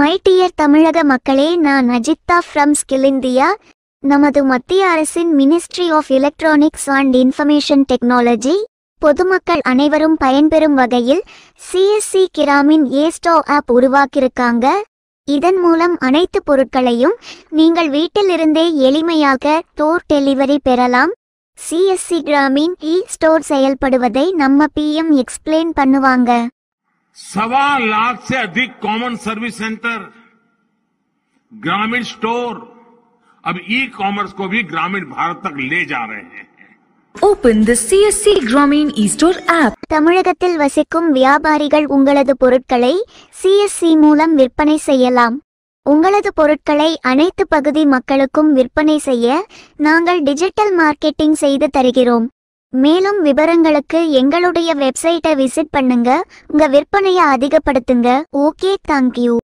Mightier தமிழக மக்களே நான் அஜித்தா ஃப்ரம் ஸ்கில் இந்தியா நமது மத்திய அரசின் ministry of electronics and information technology பொதுமக்கள் அனைவரும் பயன்பெறும் வகையில் CSC Grameen e store app உருவாக்கியிருக்காங்க இதன் மூலம் அனைத்து பொருட்களையும் நீங்கள் வீட்டிலிருந்தே எளிமையாக டோர் டெலிவரி பெறலாம் சிஎஸ்சி கிராமின் இ ஸ்டோர் செயல்படுவதை நம்ம பிஎம் எக்ஸ்பிளைன் பண்ணுவாங்க सवा लाख से अधिक common service centre Grameen store अब ई कॉमर्स को भी ग्रामीण भारत तक ले जा रहे हैं Open the CSC Grameen e-store app. தமிழகத்தில் வசிக்கும் வியாபாரிகள் உங்களது பொருட்களை சிஎஸ்சி மூலம் விற்பனை செய்யலாம் உங்களது பொருட்களை அனைத்து பகுதி மக்களுக்கும் விற்பனை செய்ய நாங்கள் டிஜிட்டல் மார்க்கெட்டிங் செய்து தருகிறோம் மேலும் விவரங்களுக்கு எங்களுடைய வெப்சைட்டை விசிட் பண்ணுங்க உங்க விற்பனையை அதிகப்படுத்துங்க ஓகே தேங்க்யூ